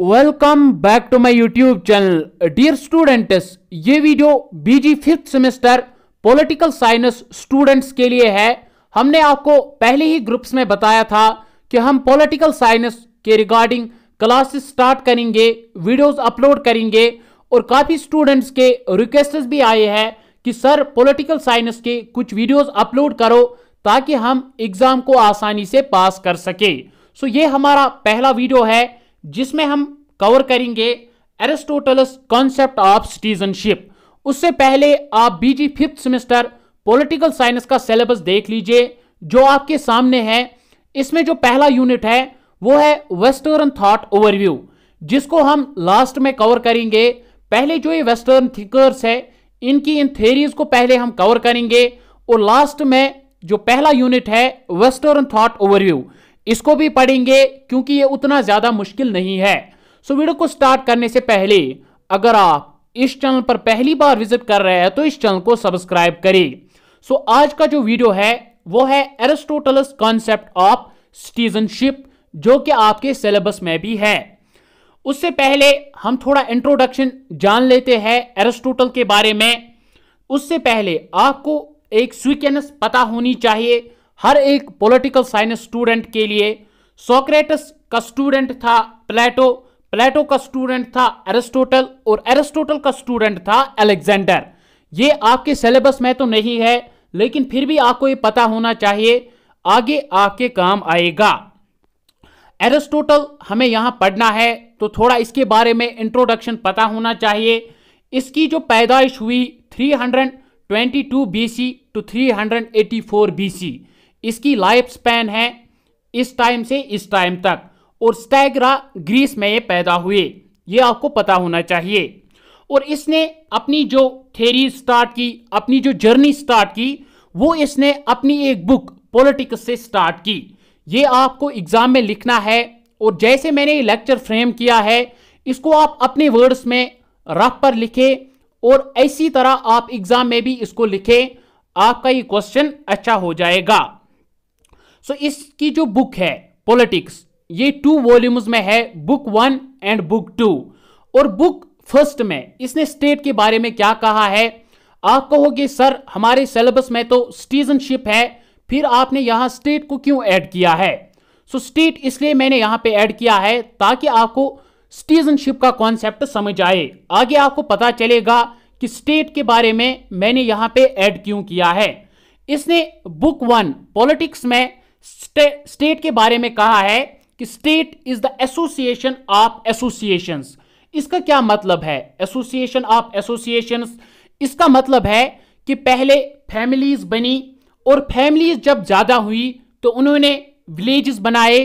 welcome back to my YouTube channel dear students ये video BG fifth semester political science students के लिए है हमने आपको पहले ही ग्रुप्स में बताया था कि हम पॉलिटिकल साइंस के रिगार्डिंग क्लासेस स्टार्ट करेंगे वीडियोस अपलोड करेंगे और काफ़ी स्टूडेंट्स के रिक्वेस्ट भी आए हैं कि सर पोलिटिकल साइंस के कुछ वीडियोज अपलोड करो ताकि हम एग्ज़ाम को आसानी से पास कर सके सो so, ये हमारा पहला वीडियो है जिसमें हम कवर करेंगे एरिस्टोटलस कॉन्सेप्ट ऑफ सिटीजनशिप उससे पहले आप BG fifth semester political science का सिलेबस देख लीजिए जो आपके सामने है इसमें जो पहला यूनिट है वो है वेस्टर्न थॉट ओवरव्यू जिसको हम लास्ट में कवर करेंगे पहले जो ये वेस्टर्न थिंकर्स है इनकी इन थेरीज को पहले हम कवर करेंगे और लास्ट में जो पहला यूनिट है वेस्टर्न थॉट ओवरव्यू इसको भी पढ़ेंगे क्योंकि ये उतना ज़्यादा मुश्किल नहीं है सो वीडियो को स्टार्ट करने से पहले अगर आप इस चैनल पर पहली बार विजिट कर रहे हैं तो इस चैनल को सब्सक्राइब करें सो so, आज का जो वीडियो है वो है एरिस्टोटलस कॉन्सेप्ट ऑफ सिटीजनशिप जो कि आपके सिलेबस में भी है उससे पहले हम थोड़ा इंट्रोडक्शन जान लेते हैं एरिस्टोटल के बारे में उससे पहले आपको एक स्वीकनेस पता होनी चाहिए हर एक पॉलिटिकल साइंस स्टूडेंट के लिए सोक्रेटस का स्टूडेंट था प्लेटो प्लेटो का स्टूडेंट था एरिस्टोटल और एरिस्टोटल का स्टूडेंट था अलेक्जेंडर ये आपके सिलेबस में तो नहीं है लेकिन फिर भी आपको ये पता होना चाहिए आगे आपके काम आएगा एरिस्टोटल हमें यहां पढ़ना है तो थोड़ा इसके बारे में इंट्रोडक्शन पता होना चाहिए इसकी जो पैदाइश हुई 322 बीसी टू 384 बीसी इसकी लाइफ स्पैन है इस टाइम से इस टाइम तक और स्टैगरा ग्रीस में ये पैदा हुए ये आपको पता होना चाहिए और इसने अपनी जो थेरी स्टार्ट की अपनी जो जर्नी स्टार्ट की वो इसने अपनी एक बुक पॉलिटिक्स से स्टार्ट की ये आपको एग्जाम में लिखना है और जैसे मैंने ये लेक्चर फ्रेम किया है इसको आप अपने वर्ड्स में रफ पर लिखें और ऐसी तरह आप एग्जाम में भी इसको लिखें आपका ये क्वेश्चन अच्छा हो जाएगा सो so, इसकी जो बुक है पॉलिटिक्स ये टू वॉल्यूम्स में है book one and book two और बुक फर्स्ट में इसने स्टेट के बारे में क्या कहा है आप कहोगे सर हमारे सिलेबस में तो सिटीजनशिप है फिर आपने यहां स्टेट को क्यों ऐड किया है सो so, स्टेट इसलिए मैंने यहां पे ऐड किया है ताकि आपको सिटीजनशिप का कॉन्सेप्ट समझ आए आगे आपको पता चलेगा कि स्टेट के बारे में मैंने यहां पे ऐड क्यों किया है इसने बुक वन पॉलिटिक्स में स्टे, स्टेट के बारे में कहा है कि state is the association of association इसका क्या मतलब है एसोसिएशन ऑफ एसोसिएशन इसका मतलब है कि पहले फैमिलीज बनी और फैमिलीज जब ज़्यादा हुई तो उन्होंने विलेजेस बनाए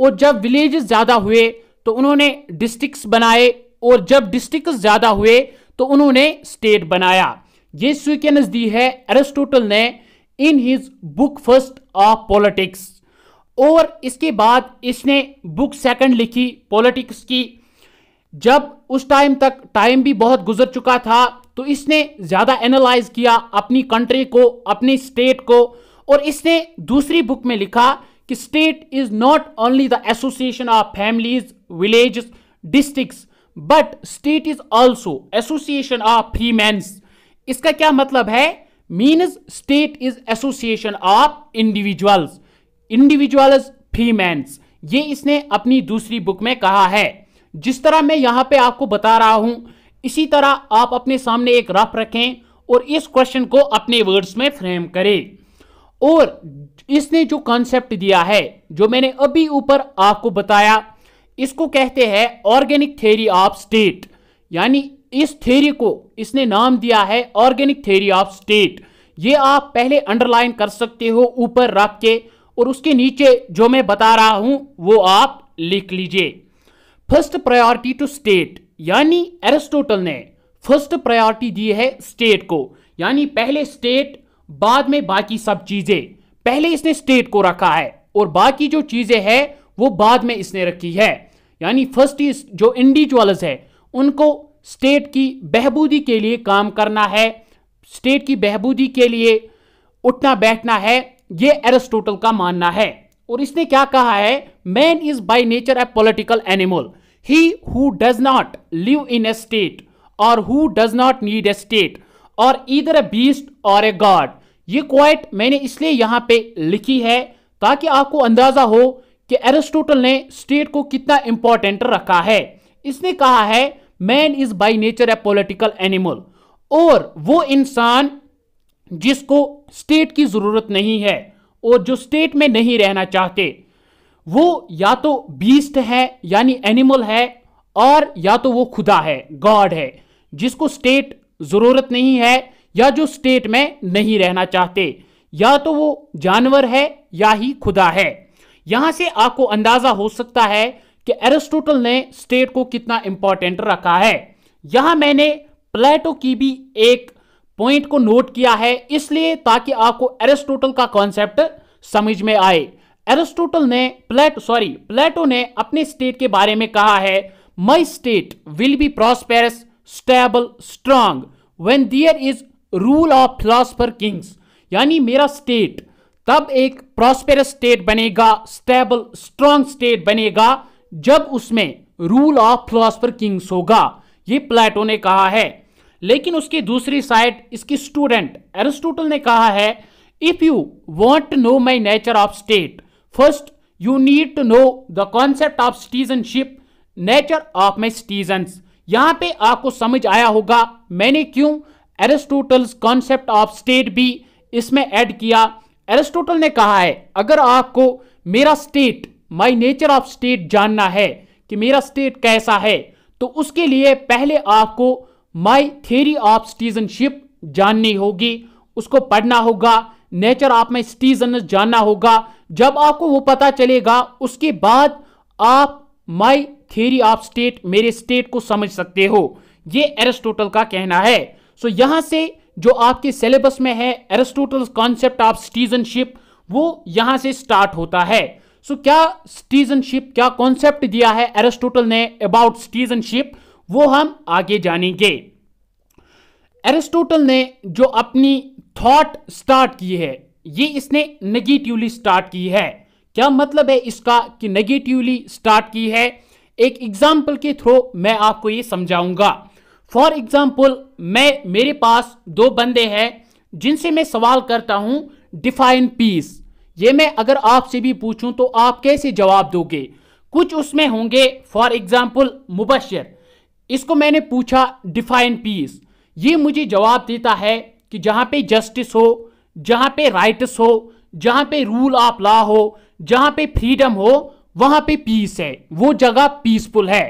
और जब विलेजेस ज़्यादा हुए तो उन्होंने डिस्ट्रिक्ट बनाए और जब डिस्ट्रिक्ट ज़्यादा हुए तो उन्होंने स्टेट बनाया ये स्वीकेंस दी है एरिस्टोटल ने in his book first of politics और इसके बाद इसने बुक सेकंड लिखी पॉलिटिक्स की जब उस टाइम तक टाइम भी बहुत गुजर चुका था तो इसने ज़्यादा एनालाइज किया अपनी कंट्री को अपनी स्टेट को और इसने दूसरी बुक में लिखा कि state is not only the association of families village districts but state is also association of free men's इसका क्या मतलब है means state is association of individuals individuals females ये इसने अपनी दूसरी बुक में कहा है जिस तरह मैं यहां पे आपको बता रहा हूं इसी तरह आप अपने सामने एक रफ रखें और इस क्वेश्चन को अपने वर्ड्स में फ्रेम करें और इसने जो कॉन्सेप्ट दिया है जो मैंने अभी ऊपर आपको बताया इसको कहते हैं ऑर्गेनिक थ्योरी ऑफ स्टेट यानी इस थेरी को इसने नाम दिया है ऑर्गेनिक थेरी ऑफ स्टेट ये आप पहले अंडरलाइन कर सकते हो ऊपर रख के और उसके नीचे जो मैं बता रहा हूं वो आप लिख लीजिए फर्स्ट प्रायोरिटी टू स्टेट यानी एरिस्टोटल ने फर्स्ट प्रायोरिटी दी है स्टेट को यानी पहले स्टेट बाद में बाकी सब चीजें पहले इसने स्टेट को रखा है और बाकी जो चीजें हैं वो बाद में इसने रखी है यानी फर्स्ट जो इंडिविजुअल्स है उनको स्टेट की बहबूदी के लिए काम करना है स्टेट की बहबूदी के लिए उठना बैठना है ये एरिस्टोटल का मानना है और इसने क्या कहा है man is by nature a political animal he who does not live in a state और who does not need a state और इधर ए बीस्ट और ए गॉड ये क्वाइट मैंने इसलिए यहां पे लिखी है ताकि आपको अंदाजा हो कि एरिस्टोटल ने स्टेट को कितना इंपॉर्टेंट रखा है इसने कहा है man is by nature a political animal और वो इंसान जिसको स्टेट की जरूरत नहीं है और जो स्टेट में नहीं रहना चाहते वो या तो बीस्ट है यानी एनिमल है और या तो वो खुदा है गॉड है जिसको स्टेट जरूरत नहीं है या जो स्टेट में नहीं रहना चाहते या तो वो जानवर है या ही खुदा है यहां से आपको अंदाजा हो सकता है कि एरिस्टोटल ने स्टेट को कितना इंपॉर्टेंट रखा है यहां मैंने प्लेटो की भी एक पॉइंट को नोट किया है इसलिए ताकि आपको एरिस्टोटल का कॉन्सेप्ट समझ में आए एरिस्टोटल ने प्लेट सॉरी प्लेटो ने अपने स्टेट के बारे में कहा है my state will be prosperous stable strong when there is rule of philosopher kings यानी मेरा स्टेट तब एक प्रॉस्पेरस स्टेट बनेगा स्टेबल स्ट्रांग स्टेट बनेगा जब उसमें रूल ऑफ फिलोसफर किंग्स होगा ये प्लेटो ने कहा है लेकिन उसकी दूसरी साइड इसकी स्टूडेंट एरिस्टोटल ने कहा है if you want to know my nature of state first you need to know the concept of citizenship nature of my citizen यहां पे आपको समझ आया होगा मैंने क्यों एरिस्टोटल्स कॉन्सेप्ट ऑफ स्टेट भी इसमें ऐड किया एरिस्टोटल ने कहा है अगर आपको मेरा state my nature of state जानना है कि मेरा स्टेट कैसा है तो उसके लिए पहले आपको माई थेरी ऑफ सिटीजनशिप जाननी होगी उसको पढ़ना होगा नेचर ऑफ माई सिटीजन जानना होगा जब आपको वो पता चलेगा उसके बाद आप माई थेरी ऑफ स्टेट मेरे स्टेट को समझ सकते हो ये एरिस्टोटल का कहना है सो so, यहां से जो आपके सिलेबस में है एरिस्टोटल कॉन्सेप्ट ऑफ सिटीजनशिप वो यहां से स्टार्ट होता है सो क्या सिटीजनशिप क्या कॉन्सेप्ट दिया है एरिस्टोटल ने अबाउट सिटीजनशिप वो हम आगे जानेंगे एरिस्टोटल ने जो अपनी थॉट स्टार्ट की है ये इसने नेगेटिवली स्टार्ट की है क्या मतलब है इसका कि नेगेटिवली स्टार्ट की है एक एग्जाम्पल के थ्रू मैं आपको ये समझाऊंगा फॉर एग्जाम्पल मैं मेरे पास दो बंदे हैं जिनसे मैं सवाल करता हूं डिफाइन पीस ये मैं अगर आपसे भी पूछूं तो आप कैसे जवाब दोगे कुछ उसमें होंगे फॉर एग्जाम्पल मुबशर इसको मैंने पूछा डिफाइन पीस ये मुझे जवाब देता है कि जहाँ पे जस्टिस हो जहाँ पे राइट्स हो जहाँ पे रूल ऑफ लॉ हो जहाँ पे फ्रीडम हो वहाँ पे पीस है वो जगह पीसफुल है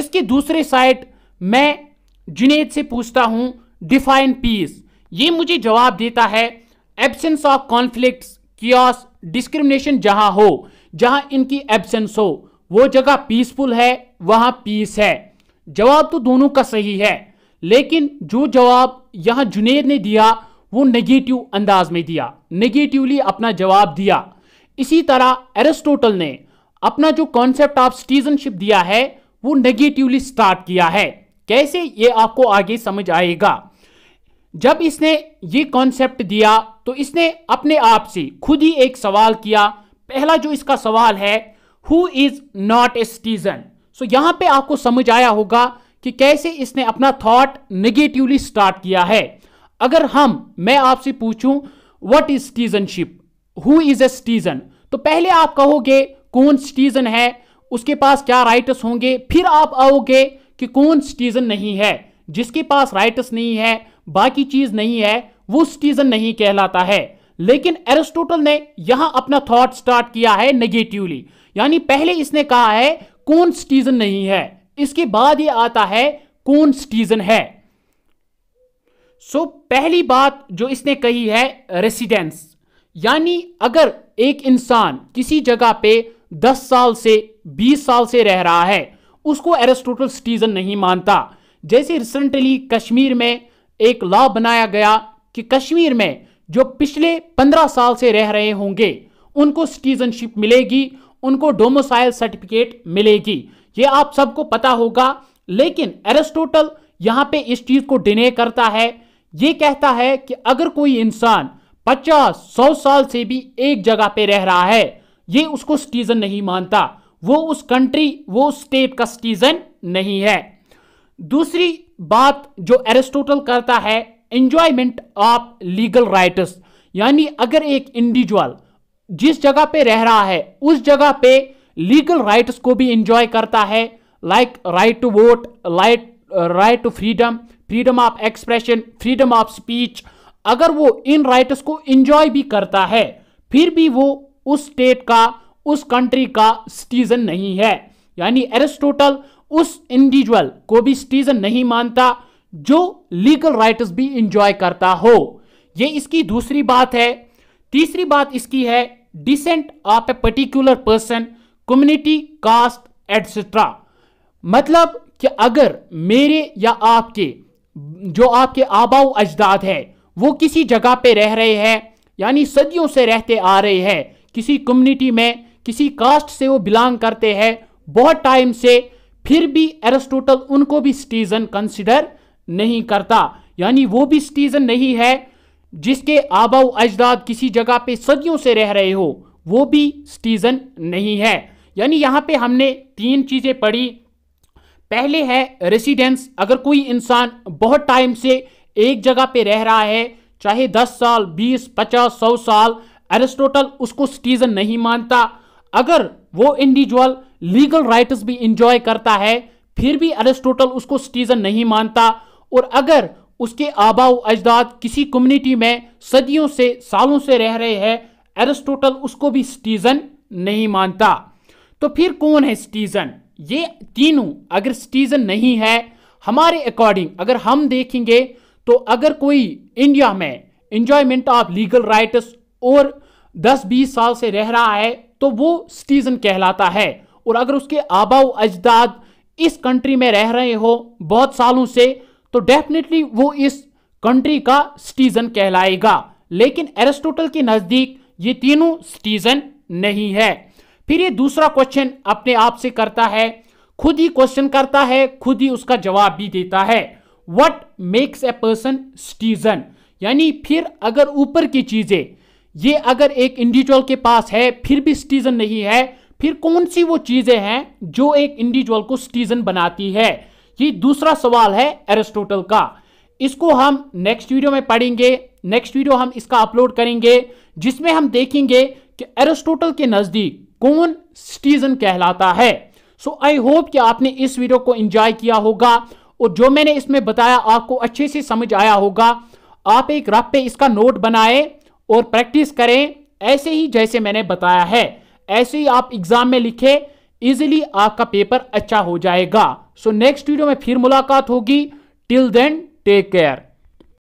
इसके दूसरे साइड मैं जुनेद से पूछता हूँ डिफाइन पीस ये मुझे जवाब देता है absence of conflicts chaos discrimination जहां हो जहां इनकी एब्सेंस हो वो जगह पीसफुल है वहां पीस है जवाब तो दोनों का सही है लेकिन जो जवाब यहां जुनेद ने दिया वो नेगेटिव अंदाज में दिया नेगेटिवली अपना जवाब दिया इसी तरह एरिस्टोटल ने अपना जो कॉन्सेप्ट ऑफ सिटीजनशिप दिया है वो नेगेटिवली स्टार्ट किया है कैसे ये आपको आगे समझ आएगा जब इसने ये कॉन्सेप्ट दिया तो इसने अपने आप से खुद ही एक सवाल किया पहला जो इसका सवाल है who is not a citizen so यहां पे आपको समझ आया होगा कि कैसे इसने अपना थॉट नेगेटिवली स्टार्ट किया है अगर हम मैं आपसे पूछूं what is citizenship who is a citizen तो पहले आप कहोगे कौन सिटीजन है उसके पास क्या राइट्स होंगे फिर आप आओगे कि कौन सिटीजन नहीं है जिसके पास राइट्स नहीं है बाकी चीज नहीं है वो सिटीजन नहीं कहलाता है लेकिन एरिस्टोटल ने यहां अपना थॉट स्टार्ट किया है नेगेटिवली यानी पहले इसने कहा है कौन सिटीजन नहीं है इसके बाद ये आता है कौन सिटीजन है सो so, पहली बात जो इसने कही है रेसिडेंस यानी अगर एक इंसान किसी जगह पे 10 साल से 20 साल से रह रहा है उसको एरिस्टोटल सिटीजन नहीं मानता जैसे रिसेंटली कश्मीर में एक लॉ बनाया गया कि कश्मीर में जो पिछले पंद्रह साल से रह रहे होंगे उनको सिटीजनशिप मिलेगी उनको डोमोसाइल सर्टिफिकेट मिलेगी ये आप सबको पता होगा लेकिन एरिस्टोटल यहां पे इस चीज को डिने करता है ये कहता है कि अगर कोई इंसान पचास सौ साल से भी एक जगह पे रह रहा है ये उसको सिटीजन नहीं मानता वो उस कंट्री वो उस स्टेट का सिटीजन नहीं है दूसरी बात जो एरिस्टोटल करता है एंजॉयमेंट ऑफ लीगल राइट्स यानी अगर एक इंडिविजुअल जिस जगह पे रह रहा है उस जगह पे लीगल राइट्स को भी इंजॉय करता है like right to vote right right to freedom freedom of expression freedom of speech अगर वो इन राइट्स को इंजॉय भी करता है फिर भी वो उस स्टेट का उस कंट्री का सिटीजन नहीं है यानी एरिस्टोटल उस इंडिविजुअल को भी सिटीजन नहीं मानता जो लीगल राइट्स भी इंजॉय करता हो ये इसकी दूसरी बात है तीसरी बात इसकी है descent of a particular person community caste etcetera मतलब कि अगर मेरे या आपके जो आपके आबाओ अजदाद है वो किसी जगह पे रह रहे हैं यानी सदियों से रहते आ रहे हैं किसी कम्युनिटी में किसी कास्ट से वो बिलोंग करते हैं बहुत टाइम से फिर भी एरिस्टोटल उनको भी स्टीजन कंसिडर नहीं करता यानी वो भी स्टीजन नहीं है जिसके आबाव अजदाद किसी जगह पे सदियों से रह रहे हो वो भी स्टीजन नहीं है यानी यहाँ पे हमने तीन चीज़ें पढ़ी पहले है रेसिडेंस अगर कोई इंसान बहुत टाइम से एक जगह पे रह रहा है चाहे दस साल बीस पचास सौ साल एरिस्टोटल उसको स्टीजन नहीं मानता अगर वो इंडिविजुअल लीगल राइट्स भी इंजॉय करता है फिर भी अरेस्टोटल उसको सिटीजन नहीं मानता और अगर उसके आबाओ अजदाद किसी कम्युनिटी में सदियों से सालों से रह रहे हैं एरिस्टोटल उसको भी सिटीजन नहीं मानता तो फिर कौन है सिटीजन ये तीनों अगर सिटीजन नहीं है हमारे अकॉर्डिंग अगर हम देखेंगे तो अगर कोई इंडिया में इंजॉयमेंट ऑफ लीगल राइट्स और 10-20 साल से रह रहा है तो वो सिटीजन कहलाता है और अगर उसके आबाव अजदाद इस कंट्री में रह रहे हो बहुत सालों से तो डेफिनेटली वो इस कंट्री का सिटीजन कहलाएगा लेकिन एरिस्टोटल के नज़दीक ये तीनों सिटीजन नहीं है फिर ये दूसरा क्वेश्चन अपने आप से करता है खुद ही क्वेश्चन करता है खुद ही उसका जवाब भी देता है what makes a person citizen यानी फिर अगर ऊपर की चीज़ें ये अगर एक इंडिविजुअल के पास है फिर भी सिटीजन नहीं है फिर कौन सी वो चीजें हैं जो एक इंडिविजुअल को सिटीजन बनाती है ये दूसरा सवाल है एरिस्टोटल का इसको हम नेक्स्ट वीडियो में पढ़ेंगे नेक्स्ट वीडियो हम इसका अपलोड करेंगे जिसमें हम देखेंगे कि एरिस्टोटल के नजदीक कौन सिटीजन कहलाता है सो आई होप कि आपने इस वीडियो को एंजॉय किया होगा और जो मैंने इसमें बताया आपको अच्छे से समझ आया होगा आप एक रफ पे इसका नोट बनाए और प्रैक्टिस करें ऐसे ही जैसे मैंने बताया है ऐसे ही आप एग्जाम में लिखे इजिली आपका पेपर अच्छा हो जाएगा सो नेक्स्ट वीडियो में फिर मुलाकात होगी टिल देन टेक केयर